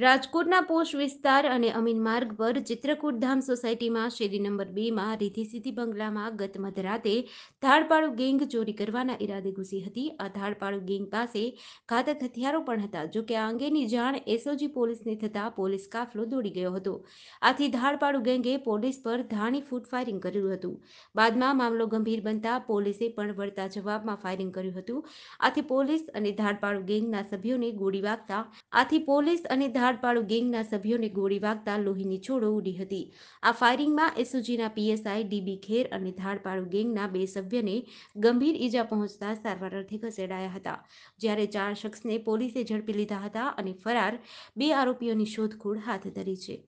રાજકોટના પોશ વિસ્તાર અને અમીન માર્ગ પર ચિત્રકૂટ ધામ સોસાયટીમાં શેરી નંબર બેમાં રીધિસિદ્ધિ બંગલામાં ગત મધરાતે ધાડપાડુ ગેંગ ચોરી કરવાના ઈરાદે ઘૂસી હતી આ ધાડપાડુ ગેંગ પાસે ઘાતક હથિયારો પણ હતા જોકે આ અંગેની જાણ એસઓજી પોલીસને થતાં પોલીસ કાફલો દોડી ગયો હતો આથી ધાડપાડુ ગેંગે પોલીસ પર ધાણી ફૂટ ફાયરિંગ કર્યું હતું બાદમાં મામલો ગંભીર બનતા પોલીસે પણ વળતા જવાબમાં ફાયરિંગ કર્યું હતું આથી પોલીસ અને ધાડપાળુ ગેંગના સભ્યોને ગોળી વાગતા આથી પોલીસ અને દહાડપાડુ ગેંગના સભ્યોને ગોળી વાગતા લોહીની છોડો ઉડી હતી આ ફાયરિંગમાં એસઓજીના પીએસઆઈ ડીબી ખેર અને ધાડપાડુ ગેંગના બે સભ્યને ગંભીર ઈજા પહોંચતા સારવાર અર્થે ખસેડાયા હતા જ્યારે ચાર શખ્સને પોલીસે ઝડપી લીધા હતા અને ફરાર બે આરોપીઓની શોધખોળ હાથ ધરી છે